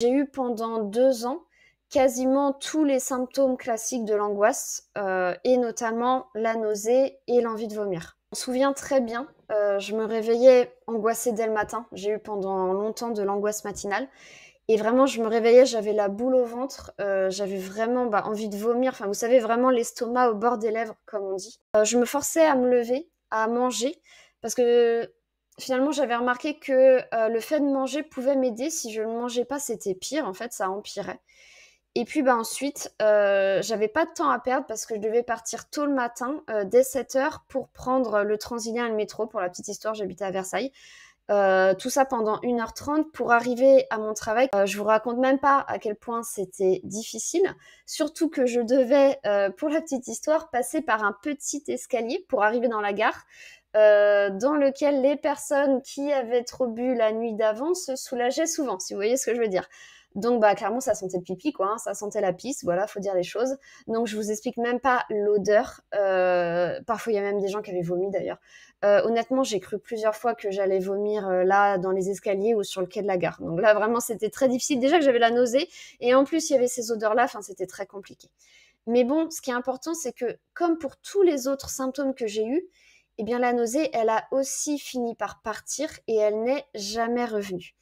J'ai eu pendant deux ans quasiment tous les symptômes classiques de l'angoisse, euh, et notamment la nausée et l'envie de vomir. Je me souviens très bien, euh, je me réveillais angoissée dès le matin. J'ai eu pendant longtemps de l'angoisse matinale. Et vraiment, je me réveillais, j'avais la boule au ventre, euh, j'avais vraiment bah, envie de vomir. Enfin, vous savez, vraiment l'estomac au bord des lèvres, comme on dit. je me forçais à me lever, à manger, parce que finalement, j'avais remarqué que euh, le fait de manger pouvait m'aider. Si je ne mangeais pas, c'était pire. En fait, ça empirait. Et puis bah, ensuite, je euh, j'avais pas de temps à perdre parce que je devais partir tôt le matin, euh, dès 7h, pour prendre le Transilien et le métro. Pour la petite histoire, j'habitais à Versailles. tout ça pendant 1h30 pour arriver à mon travail. Je je vous raconte même pas à quel point c'était difficile, surtout que je devais, pour la petite histoire, passer par un petit escalier pour arriver dans la gare. Euh, dans lequel les personnes qui avaient trop bu la nuit d'avant se soulageaient souvent, si vous voyez ce que je veux dire. Donc, bah, clairement, ça sentait le pipi, quoi. Hein, ça sentait la pisse, voilà, faut dire les choses. Donc, je vous explique même pas l'odeur. Euh, parfois, il y a même des gens qui avaient vomi, d'ailleurs. Euh, honnêtement, j'ai cru plusieurs fois que j'allais vomir là, dans les escaliers ou sur le quai de la gare. Donc là, vraiment, c'était très difficile. Déjà que j'avais la nausée. Et en plus, il y avait ces odeurs-là. Enfin, c'était très compliqué. Mais bon, ce qui est important, c'est que, comme pour tous les autres symptômes que j'ai eus, eh bien la nausée, elle a aussi fini par partir et elle n'est jamais revenue.